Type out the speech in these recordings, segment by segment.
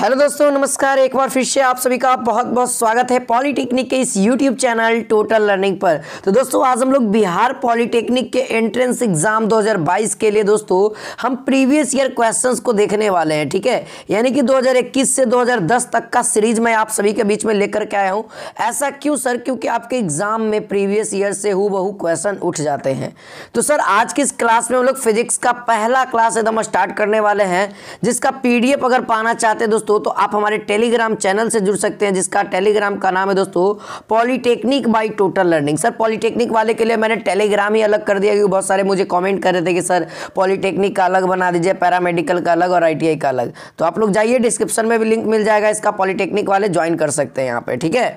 hello दोस्तों नमस्कार एक बार फिर से आप सभी का बहुत बहुत स्वागत है पॉलिटेक्निक के इस यूट्यूब चैनल टोटल लर्निंग पर तो दोस्तों आज हम लोग बिहार पॉलिटेक्निक के एंट्रेंस एग्जाम 2022 के लिए दोस्तों हम प्रीवियस ईयर क्वेश्चंस को देखने वाले हैं ठीक है यानी कि 2021 से 2010 तक का सीरीज मैं आप सभी के बीच में लेकर के आया हूँ ऐसा क्यों सर क्योंकि आपके एग्जाम में प्रीवियस ईयर से हु बहु क्वेश्चन उठ जाते हैं तो सर आज की इस क्लास में हम लोग फिजिक्स का पहला क्लास एकदम स्टार्ट करने वाले हैं जिसका पी अगर पाना चाहते दोस्तों दोस्तों तो आप हमारे टेलीग्राम चैनल से जुड़ सकते हैं जिसका टेलीग्राम का नाम है दोस्तों polytechnic by total learning sir polytechnic वाले के लिए मैंने टेलीग्राम ही अलग कर दिया क्योंकि बहुत सारे मुझे कमेंट कर रहे थे कि सर पॉलीटेक्निक का अलग बना दीजिए पैरामेडिकल का अलग और आई का अलग तो आप लोग जाइए डिस्क्रिप्शन में भी लिंक मिल जाएगा इसका पॉलीटेक्निक वाले ज्वाइन कर सकते हैं यहाँ पर ठीक है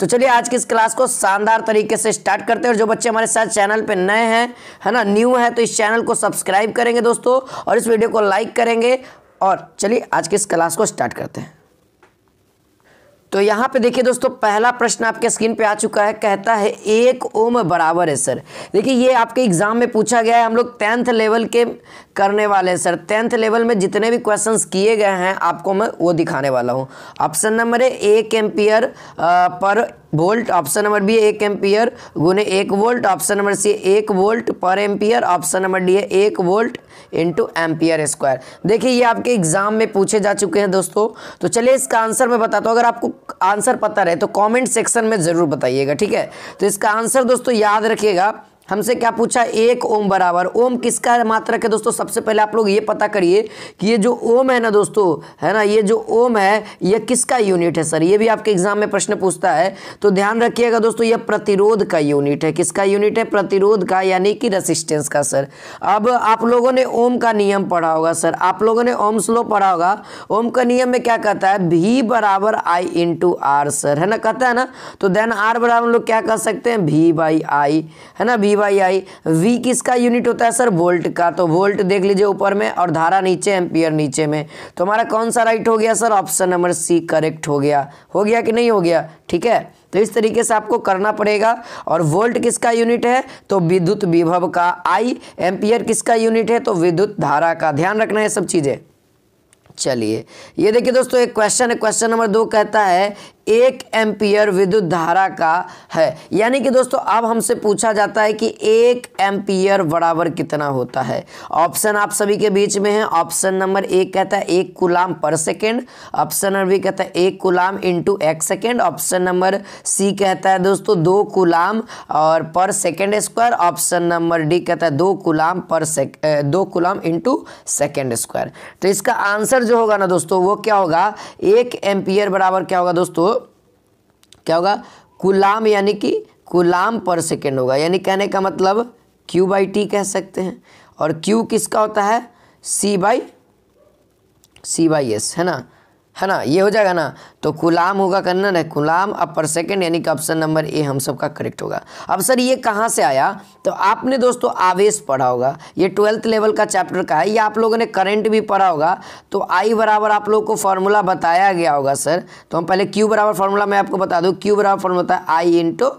तो चलिए आज की इस क्लास को शानदार तरीके से स्टार्ट करते हैं और जो बच्चे हमारे साथ चैनल पर नए हैं है ना न्यू है तो इस चैनल को सब्सक्राइब करेंगे दोस्तों और इस वीडियो को लाइक करेंगे और चलिए आज के इस क्लास को स्टार्ट करते हैं तो यहाँ पे देखिए दोस्तों पहला प्रश्न आपके स्क्रीन पे आ चुका है कहता है एक ओम बराबर है सर देखिए ये आपके एग्ज़ाम में पूछा गया है हम लोग टेंथ लेवल के करने वाले हैं सर टेंथ लेवल में जितने भी क्वेश्चंस किए गए हैं आपको मैं वो दिखाने वाला हूँ ऑप्शन नंबर है एक एम्पियर पर वोल्ट ऑप्शन नंबर बी एक एम्पियर गुने एक वोल्ट ऑप्शन नंबर सी एक वोल्ट पर एम्पियर ऑप्शन नंबर डी है एक वोल्ट इंटू एम्पियर स्क्वायर देखिए ये आपके एग्जाम में पूछे जा चुके हैं दोस्तों तो चलिए इसका आंसर मैं बताता हूँ अगर आपको आंसर पता रहे तो कॉमेंट सेक्शन में ज़रूर बताइएगा ठीक है तो इसका आंसर दोस्तों याद रखिएगा हमसे क्या पूछा एक ओम बराबर ओम किसका मात्रक है दोस्तों सबसे पहले आप लोग ये पता करिए कि ये जो ओम है ना दोस्तों है ना ये जो ओम है ये किसका यूनिट है सर ये भी आपके एग्जाम में प्रश्न पूछता है तो ध्यान रखिएगा दोस्तों ये प्रतिरोध का यूनिट है किसका यूनिट है प्रतिरोध का यानी कि रसिस्टेंस का सर अब आप लोगों ने ओम का नियम पढ़ा होगा सर आप लोगों ने ओम स्लो पढ़ा होगा ओम का नियम में क्या कहता है भी बराबर आई टू आर सर है ना कहता है ना तो देन आर बराबर हम लोग क्या कह सकते हैं भी बाई आई है ना भी बाई आई वी किसका यूनिट होता है सर वोल्ट का तो वोल्ट देख लीजिए ऊपर में और धारा नीचे एम्पियर नीचे में तो हमारा कौन सा राइट हो गया sir option number C correct हो गया हो गया कि नहीं हो गया ठीक है तो इस तरीके से आपको करना पड़ेगा और वोल्ट किसका यूनिट है तो विद्युत विभव का आई एम्पियर किसका यूनिट है तो विद्युत धारा का ध्यान रखना है सब चीज़ें चलिए ये देखिए दोस्तों एक क्वेश्चन है क्वेश्चन नंबर दो कहता है एक एम्पियर विद्युत धारा का है यानी कि दोस्तों अब हमसे पूछा जाता है कि एक एम्पियर बराबर कितना होता है ऑप्शन आप सभी के बीच में है ऑप्शन नंबर एक कहता है एक कुलाम पर सेकेंड ऑप्शन नंबर बी कहता है एक कुलाम इंटू एक सेकेंड ऑप्शन नंबर सी कहता है दोस्तों दो कुलाम और पर second square option number D कहता है दो कुलाम पर सेक दो कुलाम इंटू सेकेंड स्क्वायर तो इसका आंसर जो होगा ना दोस्तों वो क्या होगा एक एम्पियर बराबर क्या होगा दोस्तों क्या होगा कुलाम यानी कि कुलाम पर सेकेंड होगा यानी कहने का मतलब क्यू बाई टी कह सकते हैं और क्यू किसका होता है C by C by S है ना है ना ये हो जाएगा ना तो कुलाम होगा करना है कुलाम अब पर सेकेंड यानी कि ऑप्शन नंबर ए हम सबका करेक्ट होगा अब सर ये कहाँ से आया तो आपने दोस्तों आवेश पढ़ा होगा ये ट्वेल्थ लेवल का चैप्टर का है ये आप लोगों ने करंट भी पढ़ा होगा तो आई बराबर आप लोगों को फॉर्मूला बताया गया होगा सर तो हम पहले क्यू बराबर फार्मूला मैं आपको बता दूँ क्यू बराबर फार्मूला होता है I into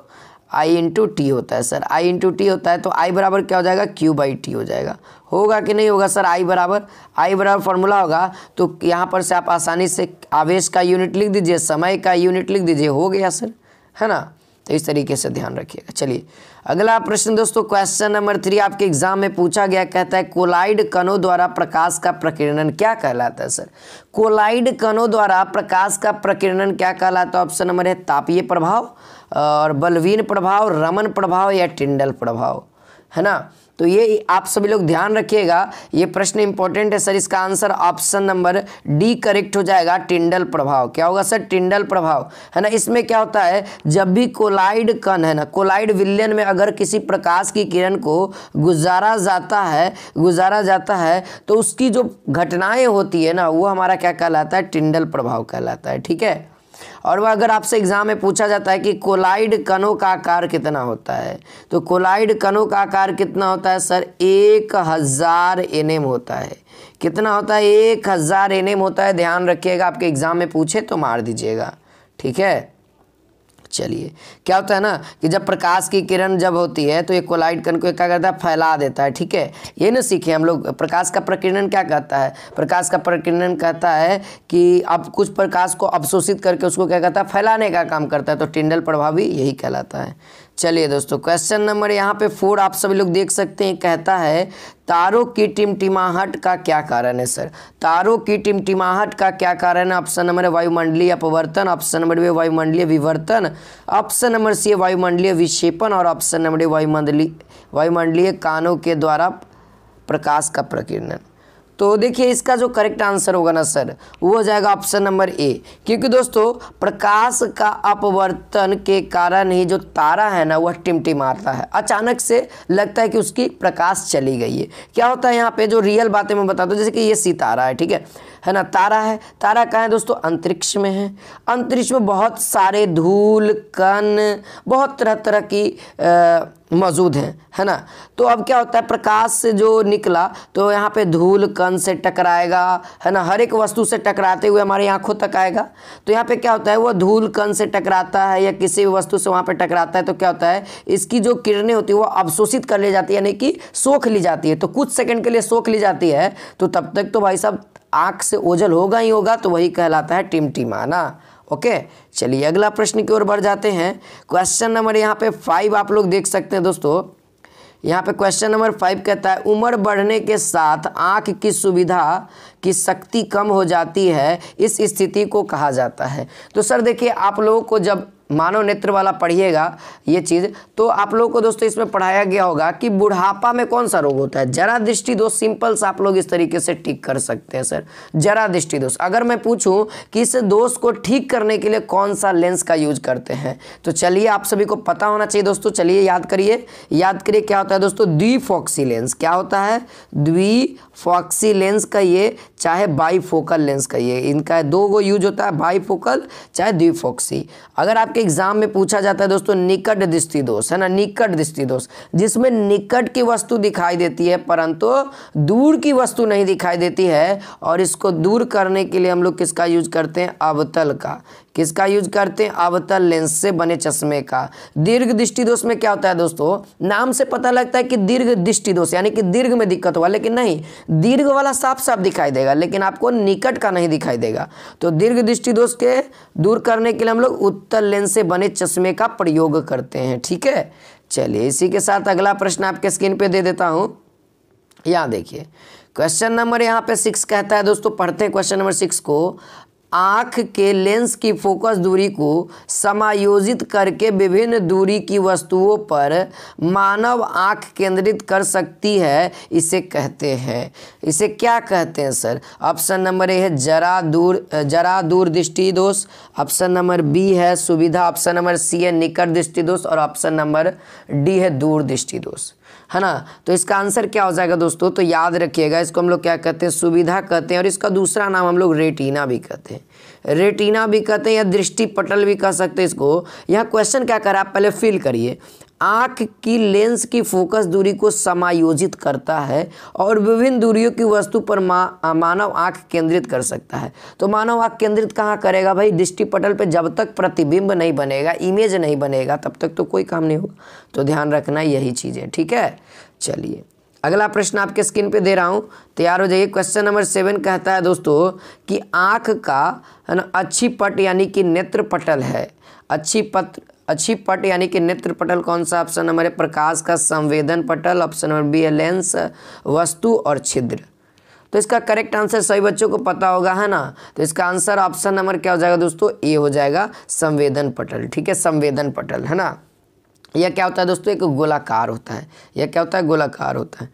I into T होता है सर आई इंटू टी होता है तो आई बराबर क्या हो जाएगा क्यू बाई टी हो जाएगा होगा कि नहीं होगा सर आई बराबर आई बराबर फॉर्मूला होगा तो यहाँ पर से आप आसानी से आवेश का यूनिट लिख दीजिए समय का यूनिट लिख दीजिए हो गया सर है ना तो इस तरीके से ध्यान रखिएगा चलिए अगला प्रश्न दोस्तों क्वेश्चन नंबर थ्री आपके एग्जाम में पूछा गया कहता है कोलाइड कणों द्वारा प्रकाश का प्रकीर्णन क्या कहलाता है सर कोलाइड कणों द्वारा प्रकाश का प्रकीर्णन क्या कहलाता है ऑप्शन नंबर है तापीय प्रभाव और बलवीन प्रभाव रमन प्रभाव या टिंडल प्रभाव है ना तो ये आप सभी लोग ध्यान रखिएगा ये प्रश्न इंपॉर्टेंट है सर इसका answer option number D correct हो जाएगा टिंडल प्रभाव क्या होगा सर टिंडल प्रभाव है ना इसमें क्या होता है जब भी कोलाइड कण है ना कोलाइड विलयन में अगर किसी प्रकाश की किरण को गुजारा जाता है गुजारा जाता है तो उसकी जो घटनाएं होती है ना वो हमारा क्या कहलाता है टिंडल प्रभाव कहलाता है ठीक है और वह अगर आपसे एग्ज़ाम में पूछा जाता है कि कोलाइड कणों का आकार कितना होता है तो कोलाइड कणों का आकार कितना होता है सर एक हज़ार एन होता है कितना होता है एक हज़ार एन होता है ध्यान रखिएगा आपके एग्ज़ाम में पूछे तो मार दीजिएगा ठीक है चलिए क्या होता है ना कि जब प्रकाश की किरण जब होती है तो ये कोलाइड कण को क्या करता है फैला देता है ठीक है ये ना सीखे हम लोग प्रकाश का प्रकीर्णन क्या कहता है प्रकाश का प्रकीर्णन कहता है कि अब कुछ प्रकाश को अवशोषित करके उसको क्या कहता है फैलाने का काम करता है तो टिंडल प्रभावी यही कहलाता है चलिए दोस्तों क्वेश्चन नंबर यहाँ पे फोर आप सभी लोग देख सकते हैं कहता है तारों की टिमटिमाहट का क्या कारण है सर तारों की टिमटिमाहट का क्या कारण है ऑप्शन नंबर वायुमंडलीय अपवर्तन ऑप्शन नंबर बी वायुमंडलीय विवर्तन ऑप्शन नंबर सी वायुमंडलीय विक्षेपण और ऑप्शन नंबर ए वायुमंडलीय वायुमंडलीय कानों के द्वारा प्रकाश का प्रकीर्णन तो देखिए इसका जो करेक्ट आंसर होगा ना सर वो हो जाएगा ऑप्शन नंबर ए क्योंकि दोस्तों प्रकाश का अपवर्तन के कारण ही जो तारा है ना वह मारता है अचानक से लगता है कि उसकी प्रकाश चली गई है क्या होता है यहाँ पे जो रियल बातें मैं बताता हूँ जैसे कि ये सितारा है ठीक है है ना तारा है तारा कहाँ है दोस्तों अंतरिक्ष में है अंतरिक्ष में बहुत सारे धूल कण बहुत तरह तरह की मौजूद हैं है ना तो अब क्या होता है प्रकाश से जो निकला तो यहाँ पे धूल कण से टकराएगा है ना हर एक वस्तु से टकराते हुए हमारे आँखों तक आएगा तो यहाँ पे क्या होता है वह धूल कण से टकराता है या किसी भी वस्तु से वहाँ पे टकराता है तो क्या होता है इसकी जो किरणें होती है वो अवशोषित कर ली जाती है यानी कि सोख ली जाती है तो कुछ सेकंड के लिए सोख ली जाती है तो तब तक तो भाई साहब आँख से ओझल होगा ही होगा तो वही कहलाता है टिमटिमाना ओके चलिए अगला प्रश्न की ओर बढ़ जाते हैं क्वेश्चन नंबर यहाँ पे फाइव आप लोग देख सकते हैं दोस्तों यहाँ पे क्वेश्चन नंबर फाइव कहता है उम्र बढ़ने के साथ आंख की सुविधा की शक्ति कम हो जाती है इस स्थिति को कहा जाता है तो सर देखिए आप लोगों को जब मानव नेत्र वाला पढ़िएगा ये चीज़ तो आप लोगों को दोस्तों इसमें पढ़ाया गया होगा कि बुढ़ापा में कौन सा रोग होता है जरा दृष्टि दोष सिंपल सा आप लोग इस तरीके से ठीक कर सकते हैं सर जरा दृष्टि दोष अगर मैं पूछूं कि इस दोष को ठीक करने के लिए कौन सा लेंस का यूज करते हैं तो चलिए आप सभी को पता होना चाहिए दोस्तों चलिए याद करिए याद करिए क्या होता है दोस्तों द्विफॉक्सी लेंस क्या होता है द्विफॉक्सी लेंस का ये चाहे बाईफोकल लेंस का ये इनका दो गो यूज होता है बाईफोकल चाहे द्विफॉक्सी अगर आपके एग्जाम में पूछा जाता है दोस्तों निकट दृष्टि दोष है ना निकट दृष्टि दोष जिसमें निकट की वस्तु दिखाई देती है परंतु दूर की वस्तु नहीं दिखाई देती है और इसको दूर करने के लिए हम लोग किसका यूज करते हैं अवतल का किसका यूज करते हैं अवतल लेंस से बने चश्मे का दीर्घ दृष्टि दोष में क्या होता है दोस्तों नाम से पता लगता है कि दीर्घ दृष्टि दोष यानी कि दीर्घ में दिक्कत हुआ लेकिन नहीं दीर्घ वाला साफ साफ दिखाई देगा लेकिन आपको निकट का नहीं दिखाई देगा तो दीर्घ दृष्टि दोष के दूर करने के लिए हम लोग उत्तर लेंस से बने चश्मे का प्रयोग करते हैं ठीक है चलिए इसी के साथ अगला प्रश्न आपके स्क्रीन पे दे देता हूँ यहाँ देखिए क्वेश्चन नंबर यहाँ पे सिक्स कहता है दोस्तों पढ़ते हैं क्वेश्चन नंबर सिक्स को आँख के लेंस की फोकस दूरी को समायोजित करके विभिन्न दूरी की वस्तुओं पर मानव आँख केंद्रित कर सकती है इसे कहते हैं इसे क्या कहते हैं सर ऑप्शन नंबर ए है जरा दूर जरा दूर दृष्टि दोष ऑप्शन नंबर बी है सुविधा ऑप्शन नंबर सी है निकट दृष्टि दोष और ऑप्शन नंबर डी है दूर दृष्टि दोष है ना तो इसका आंसर क्या हो जाएगा दोस्तों तो याद रखिएगा इसको हम लोग क्या कहते हैं सुविधा कहते हैं और इसका दूसरा नाम हम लोग रेटिना भी कहते हैं रेटिना भी कहते हैं या दृष्टि पटल भी कह सकते हैं इसको यहाँ क्वेश्चन क्या करा आप पहले फिल करिए आँख की लेंस की फोकस दूरी को समायोजित करता है और विभिन्न दूरियों की वस्तु पर मा, मानव आँख केंद्रित कर सकता है तो मानव आँख केंद्रित कहाँ करेगा भाई दृष्टि पटल पर जब तक प्रतिबिंब नहीं बनेगा इमेज नहीं बनेगा तब तक तो कोई काम नहीं होगा तो ध्यान रखना यही चीज़ है ठीक है चलिए अगला प्रश्न आपके स्क्रीन पे दे रहा हूँ तैयार हो जाइए क्वेश्चन नंबर सेवन कहता है दोस्तों कि आँख का है ना अच्छी पट यानी कि नेत्र पटल है अच्छी पट अच्छी पट यानी कि नेत्र पटल कौन सा ऑप्शन नंबर है प्रकाश का संवेदन पटल ऑप्शन नंबर बी है लेंस वस्तु और छिद्र तो इसका करेक्ट आंसर सभी बच्चों को पता होगा है ना तो इसका आंसर ऑप्शन नंबर क्या हो जाएगा दोस्तों ए हो जाएगा संवेदन पटल ठीक है संवेदन पटल है ना यह क्या होता है दोस्तों एक गोलाकार होता है यह क्या होता है गोलाकार होता है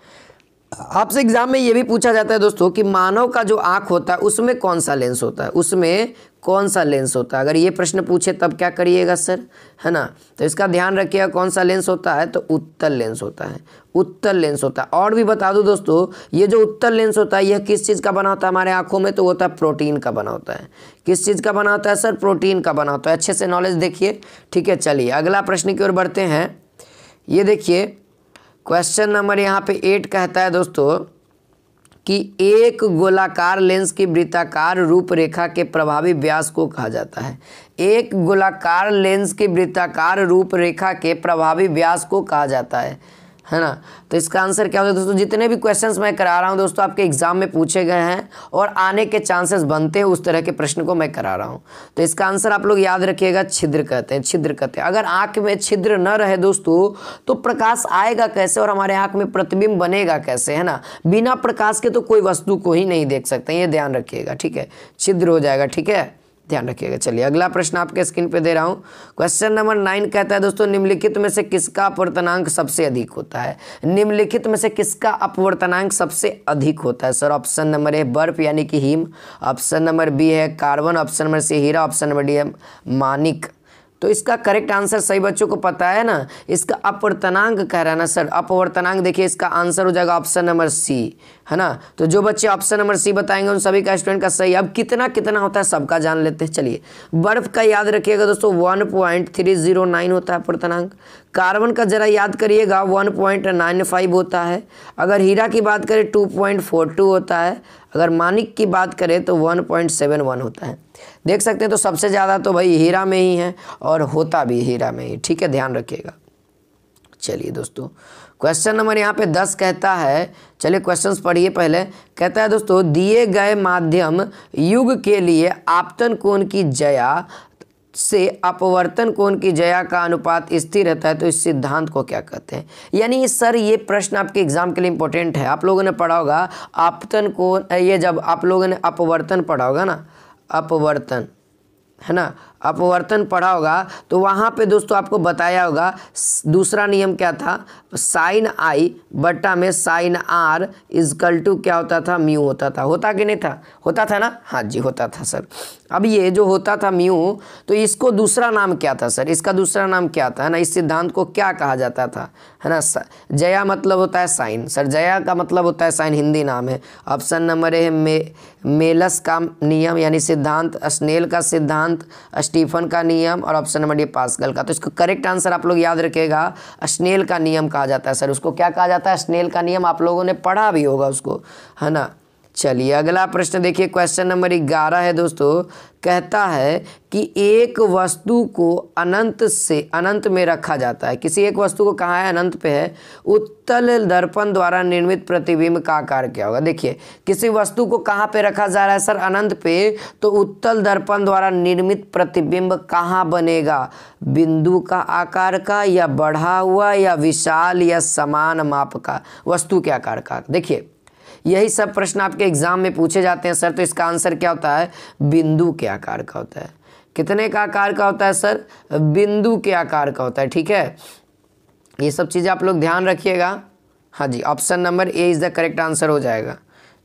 आपसे एग्जाम में यह भी पूछा जाता है दोस्तों कि मानव का जो आंख होता है उसमें कौन सा लेंस होता है उसमें कौन सा लेंस होता है अगर ये प्रश्न पूछे तब क्या करिएगा सर है ना तो इसका ध्यान रखिएगा कौन सा लेंस होता है तो उत्तल लेंस होता है उत्तल लेंस होता है और भी बता दूं दोस्तों ये जो उत्तल लेंस होता है यह किस चीज़ का बना होता है हमारे आँखों में तो होता है प्रोटीन का बना होता है किस चीज़ का बना होता है सर प्रोटीन का बना होता है अच्छे से नॉलेज देखिए ठीक है चलिए अगला प्रश्न की ओर बढ़ते हैं ये देखिए क्वेश्चन नंबर यहाँ पे एट कहता है दोस्तों कि एक गोलाकार लेंस की वृत्ताकार रूपरेखा के प्रभावी व्यास को कहा जाता है एक गोलाकार लेंस की वृत्ताकार रूपरेखा के प्रभावी व्यास को कहा जाता है है ना तो इसका आंसर क्या होता है दोस्तों जितने भी क्वेश्चंस मैं करा रहा हूँ दोस्तों आपके एग्ज़ाम में पूछे गए हैं और आने के चांसेस बनते हैं उस तरह के प्रश्न को मैं करा रहा हूँ तो इसका आंसर आप लोग याद रखिएगा छिद्र कहते हैं छिद्र कहते हैं अगर आँख में छिद्र न रहे दोस्तों तो प्रकाश आएगा कैसे और हमारे आँख में प्रतिबिंब बनेगा कैसे है ना बिना प्रकाश के तो कोई वस्तु को ही नहीं देख सकते ये ध्यान रखिएगा ठीक है छिद्र हो जाएगा ठीक है ध्यान रखिएगा चलिए अगला प्रश्न आपके स्क्रीन पे दे रहा हूँ क्वेश्चन नंबर नाइन कहता है दोस्तों निम्नलिखित में से किसका अपवर्तनांक सबसे अधिक होता है निम्नलिखित में से किसका अपवर्तनांक सबसे अधिक होता है सर ऑप्शन नंबर ए बर्फ यानी कि हिम ऑप्शन नंबर बी है कार्बन ऑप्शन नंबर सी हीरा ऑप्शन नंबर डी है मानिक तो इसका करेक्ट आंसर सही बच्चों को पता है ना इसका अपवर्तनांक कह रहा है ना सर अपवर्तनांक देखिए इसका आंसर हो जाएगा ऑप्शन नंबर सी है ना तो जो बच्चे ऑप्शन नंबर सी बताएंगे उन सभी का स्टूडेंट का सही अब कितना कितना होता है सबका जान लेते हैं चलिए बर्फ का याद रखिएगा दोस्तों one point three zero nine होता है अपवर्तनांक कार्बन का जरा याद करिएगा वन पॉइंट नाइन फाइव होता है अगर हीरा की बात करें टू पॉइंट फोर टू होता है अगर मानिक की बात करें तो वन पॉइंट सेवन वन होता है देख सकते हैं तो सबसे ज़्यादा तो भाई हीरा में ही है और होता भी हीरा में ही ठीक है ध्यान रखिएगा चलिए दोस्तों क्वेश्चन नंबर यहाँ पे दस कहता है चलिए क्वेश्चंस पढ़िए पहले कहता है दोस्तों दिए गए माध्यम युग के लिए आपतन कोण की जया से अपवर्तन कोण की जया का अनुपात स्थिर रहता है तो इस सिद्धांत को क्या कहते हैं यानी सर ये प्रश्न आपके एग्जाम के लिए इंपॉर्टेंट है आप लोगों ने पढ़ा होगा आपतन कोण ये जब आप लोगों ने अपवर्तन पढ़ा होगा ना अपवर्तन है ना अपवर्तन पढ़ा होगा तो वहाँ पे दोस्तों आपको बताया होगा दूसरा नियम क्या था साइन आई बट्टा में साइन आर इजकल टू क्या होता था म्यू होता था होता कि नहीं था होता था ना हाँ जी होता था सर अब ये जो होता था म्यू तो इसको दूसरा नाम क्या था सर इसका दूसरा नाम क्या था है ना इस सिद्धांत को क्या कहा जाता था है ना जया मतलब होता है साइन सर जया का मतलब होता है साइन हिंदी नाम है ऑप्शन नंबर ए है मे मेलस का नियम यानी सिद्धांत स्नेल का सिद्धांत स्टीफन का नियम और ऑप्शन नंबर डी पासकल का तो इसको करेक्ट आंसर आप लोग याद रखेगा स्नेल का नियम कहा जाता है सर उसको क्या कहा जाता है स्नेल का नियम आप लोगों ने पढ़ा भी होगा उसको है ना चलिए अगला प्रश्न देखिए क्वेश्चन नंबर ग्यारह है दोस्तों कहता है कि एक वस्तु को अनंत से अनंत में रखा जाता है किसी एक वस्तु को कहाँ है अनंत पे है उत्तल दर्पण द्वारा निर्मित प्रतिबिंब का आकार क्या होगा देखिए किसी वस्तु को कहाँ पे रखा जा रहा है सर अनंत पे तो उत्तल दर्पण द्वारा निर्मित प्रतिबिंब कहाँ बनेगा बिंदु का आकार का या बढ़ा हुआ या विशाल या समान माप का वस्तु के आकार का देखिए यही सब प्रश्न आपके एग्जाम में पूछे जाते हैं सर तो इसका आंसर क्या होता है बिंदु के आकार का होता है कितने का आकार का होता है सर बिंदु के आकार का होता है ठीक है ये सब चीज़ें आप लोग ध्यान रखिएगा हाँ जी option number A is the correct answer हो जाएगा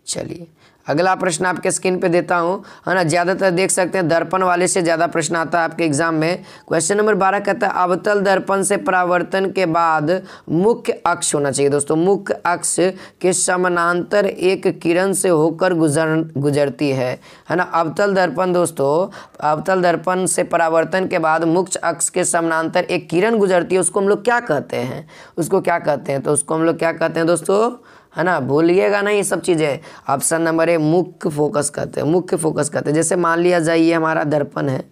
चलिए अगला प्रश्न आपके स्क्रीन पे देता हूँ है ना ज़्यादातर देख सकते हैं दर्पण वाले से ज़्यादा प्रश्न आता है आपके एग्जाम में क्वेश्चन नंबर बारह कहता है अवतल दर्पण से परावर्तन के बाद मुख्य अक्ष होना चाहिए दोस्तों मुख्य अक्ष के समानांतर एक किरण से होकर गुजर गुजरती है है ना अवतल दर्पण दोस्तों अवतल दर्पण से परावर्तन के बाद मुख्य अक्ष के समानांतर एक किरण गुजरती है उसको हम लोग क्या कहते हैं उसको क्या कहते हैं तो उसको हम लोग क्या कहते हैं दोस्तों है ना भूलिएगा नहीं ये सब चीज़ें ऑप्शन नंबर ए मुख्य फोकस करते हैं मुख्य फोकस करते हैं जैसे मान लिया जाए ये हमारा दर्पण है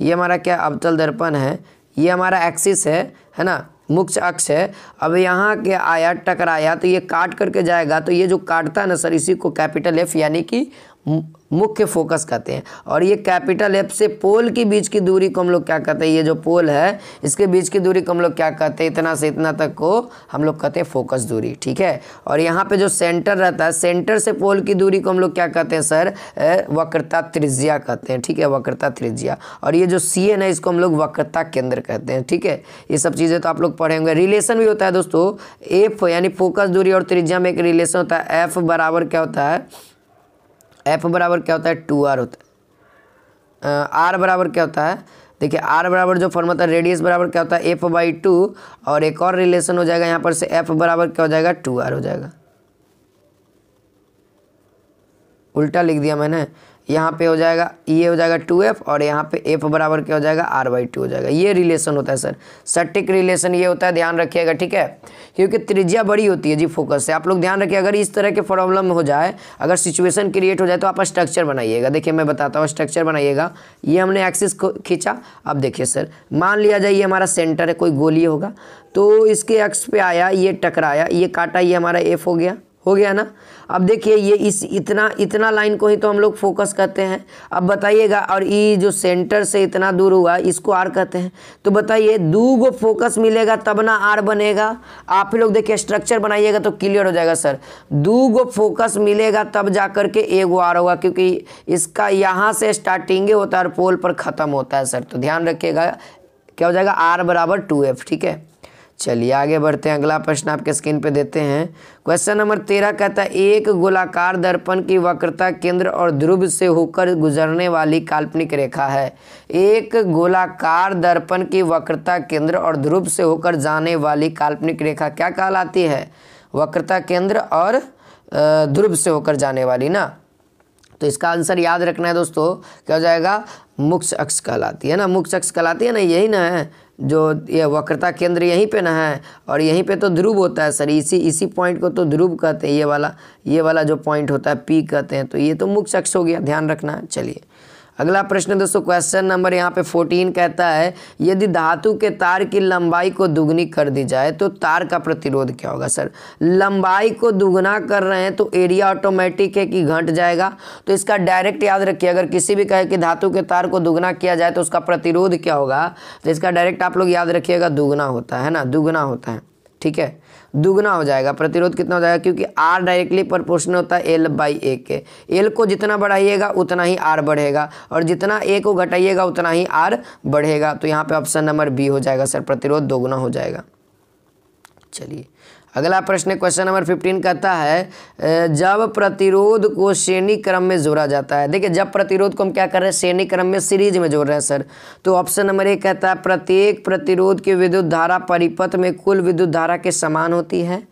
ये हमारा क्या अवतल दर्पण है ये हमारा एक्सिस है है ना मुख्य अक्ष है अब यहाँ के आया टकराया तो ये काट करके जाएगा तो ये जो काटता है ना सर इसी को कैपिटल एफ यानी कि मुख्य फोकस कहते हैं और ये कैपिटल एफ से पोल के बीच की दूरी को हम लोग क्या कहते हैं ये जो पोल है इसके बीच की दूरी को हम लोग क्या कहते हैं इतना से इतना तक को हम लोग कहते हैं फोकस दूरी ठीक है और यहाँ पे जो सेंटर रहता है सेंटर से पोल की दूरी को हम लोग क्या कहते हैं सर वक्रता त्रिज्या कहते हैं ठीक है वक्रता त्रिज्या और ये जो सी एन है इसको हम लोग वक्रता केंद्र कहते हैं ठीक है ये सब चीज़ें तो आप लोग पढ़ेंगे रिलेशन भी होता है दोस्तों एफ यानी फोकस दूरी और त्रिज्या में एक रिलेशन होता है एफ बराबर क्या होता है एफ बराबर क्या होता है टू आर होता है आर बराबर क्या होता है देखिए आर बराबर जो फॉर्म होता है रेडियस बराबर क्या होता है एफ बाई टू और एक और रिलेशन हो जाएगा यहाँ पर से एफ बराबर क्या हो जाएगा टू आर हो जाएगा उल्टा लिख दिया मैंने यहाँ पे हो जाएगा ये e हो जाएगा टू एफ और यहाँ पे एफ बराबर क्या हो जाएगा आर बाई टू हो जाएगा ये रिलेशन होता है सर सटिक रिलेशन ये होता है ध्यान रखिएगा ठीक है क्योंकि त्रिज्या बड़ी होती है जी फोकस से आप लोग ध्यान रखिए अगर इस तरह के प्रॉब्लम हो जाए अगर सिचुएशन क्रिएट हो जाए तो आप स्ट्रक्चर बनाइएगा देखिए मैं बताता हूँ स्ट्रक्चर बनाइएगा ये हमने एक्सिस को खींचा अब देखिए सर मान लिया जाए ये हमारा सेंटर है कोई गोली होगा तो इसके एक्स पे आया ये टकराया ये काटा ये हमारा एफ हो गया हो गया ना अब देखिए ये इस इतना इतना लाइन को ही तो हम लोग फोकस करते हैं अब बताइएगा और ये जो सेंटर से इतना दूर हुआ इसको आर कहते हैं तो बताइए दू गो फोकस मिलेगा तब ना आर बनेगा आप लोग देखिए स्ट्रक्चर बनाइएगा तो क्लियर हो जाएगा सर दो गो फोकस मिलेगा तब जा कर के ए गो आर होगा क्योंकि इसका यहाँ से स्टार्टिंग होता है और पोल पर ख़त्म होता है सर तो ध्यान रखिएगा क्या हो जाएगा आर बराबर टू एफ ठीक है चलिए आगे बढ़ते हैं अगला प्रश्न आपके स्क्रीन पे देते हैं क्वेश्चन नंबर तेरह कहता है एक गोलाकार दर्पण की वक्रता केंद्र और ध्रुव से होकर गुजरने वाली काल्पनिक रेखा है एक गोलाकार दर्पण की वक्रता केंद्र और ध्रुव से होकर जाने वाली काल्पनिक रेखा क्या कहलाती है वक्रता केंद्र और ध्रुव से होकर जाने वाली ना तो इसका आंसर याद रखना है दोस्तों क्या हो जाएगा मुख्य अक्ष कहलाती है ना मुख्य अक्ष कहलाती है ना यही ना है जो यह वक्रता केंद्र यहीं पे ना है और यहीं पे तो ध्रुव होता है सर इसी इसी पॉइंट को तो ध्रुव कहते हैं ये वाला ये वाला जो पॉइंट होता है पी कहते हैं तो ये तो मुख्य अक्ष हो गया ध्यान रखना चलिए अगला प्रश्न दोस्तों क्वेश्चन नंबर यहाँ पे फोर्टीन कहता है यदि धातु के तार की लंबाई को दुगनी कर दी जाए तो तार का प्रतिरोध क्या होगा सर लंबाई को दुगना कर रहे हैं तो एरिया ऑटोमेटिक है कि घट जाएगा तो इसका डायरेक्ट याद रखिए अगर किसी भी कहे कि धातु के तार को दुगना किया जाए तो उसका प्रतिरोध क्या होगा तो इसका डायरेक्ट आप लोग याद रखिएगा दुगना होता है ना दुगना होता है ठीक है दुगना हो जाएगा प्रतिरोध कितना हो जाएगा क्योंकि आर डायरेक्टली प्रोपोर्शनल होता है एल बाई ए के एल को जितना बढ़ाइएगा उतना ही आर बढ़ेगा और जितना ए को घटाइएगा उतना ही आर बढ़ेगा तो यहाँ पे ऑप्शन नंबर बी हो जाएगा सर प्रतिरोध दोगुना हो जाएगा चलिए अगला प्रश्न क्वेश्चन नंबर फिफ्टीन कहता है जब प्रतिरोध को श्रेणी क्रम में जोड़ा जाता है देखिए जब प्रतिरोध को हम क्या कर रहे हैं श्रेणी क्रम में सीरीज में जोड़ रहे हैं सर तो ऑप्शन नंबर एक कहता है प्रत्येक प्रतिरोध की विद्युत धारा परिपथ में कुल विद्युत धारा के समान होती है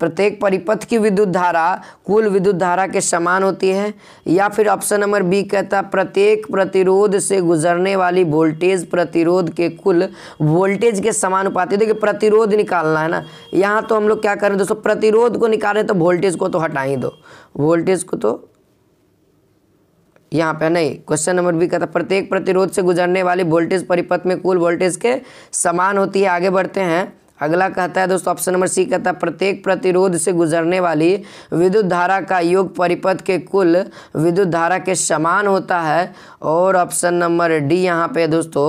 प्रत्येक परिपथ की विद्युत धारा कुल विद्युत धारा के समान होती है या फिर ऑप्शन नंबर बी कहता है प्रत्येक प्रतिरोध से गुजरने वाली वोल्टेज प्रतिरोध के कुल वोल्टेज के समानुपाती देखिए प्रतिरोध निकालना है ना यहाँ तो हम लोग क्या करें दोस्तों प्रतिरोध को निकाले तो वोल्टेज को तो हटा ही दो वोल्टेज को तो यहाँ पे नहीं क्वेश्चन नंबर बी कहता प्रत्येक प्रतिरोध से गुजरने वाली वोल्टेज परिपथ में कुल वोल्टेज के समान होती है आगे बढ़ते हैं अगला कहता है दोस्तों ऑप्शन नंबर सी कहता है प्रत्येक प्रतिरोध से गुजरने वाली विद्युत धारा का योग परिपथ के कुल विद्युत धारा के समान होता है और ऑप्शन नंबर डी यहाँ पे दोस्तों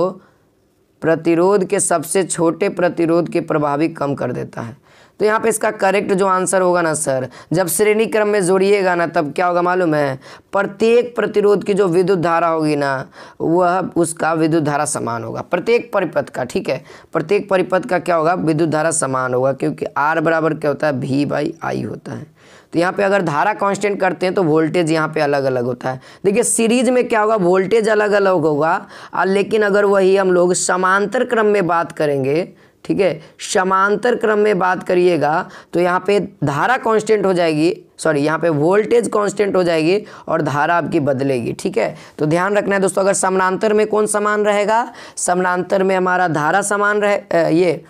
प्रतिरोध के सबसे छोटे प्रतिरोध के प्रभावी कम कर देता है तो यहाँ पे इसका करेक्ट जो आंसर होगा ना सर जब श्रेणी क्रम में जोड़िएगा ना तब क्या होगा मालूम है प्रत्येक प्रतिरोध की जो विद्युत धारा होगी ना वह उसका विद्युत धारा समान होगा प्रत्येक परिपथ का ठीक है प्रत्येक परिपथ का क्या होगा विद्युत धारा समान होगा क्योंकि आर बराबर क्या होता है भी बाई आई होता है तो यहाँ पे अगर धारा कांस्टेंट करते हैं तो वोल्टेज यहाँ पे अलग अलग होता है देखिए सीरीज में क्या होगा वोल्टेज अलग अलग होगा लेकिन अगर वही हम लोग समांतर क्रम में बात करेंगे ठीक है समांतर क्रम में बात करिएगा तो यहाँ पे धारा कांस्टेंट हो जाएगी सॉरी यहाँ पे वोल्टेज कांस्टेंट हो जाएगी और धारा आपकी बदलेगी ठीक है तो ध्यान रखना है दोस्तों अगर समानांतर में कौन समान रहेगा समानांतर में हमारा धारा समान रहे ये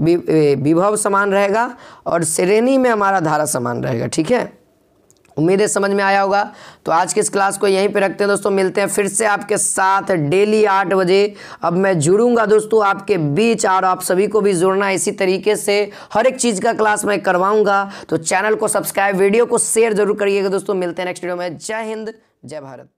विभव समान रहेगा और श्रेणी में हमारा धारा समान रहेगा ठीक है उम्मीद है समझ में आया होगा तो आज के इस क्लास को यहीं पे रखते हैं दोस्तों मिलते हैं फिर से आपके साथ डेली आठ बजे अब मैं जुड़ूंगा दोस्तों आपके बीच और आप सभी को भी जुड़ना इसी तरीके से हर एक चीज़ का क्लास मैं करवाऊंगा तो चैनल को सब्सक्राइब वीडियो को शेयर जरूर करिएगा दोस्तों मिलते हैं नेक्स्ट वीडियो में जय हिंद जय भारत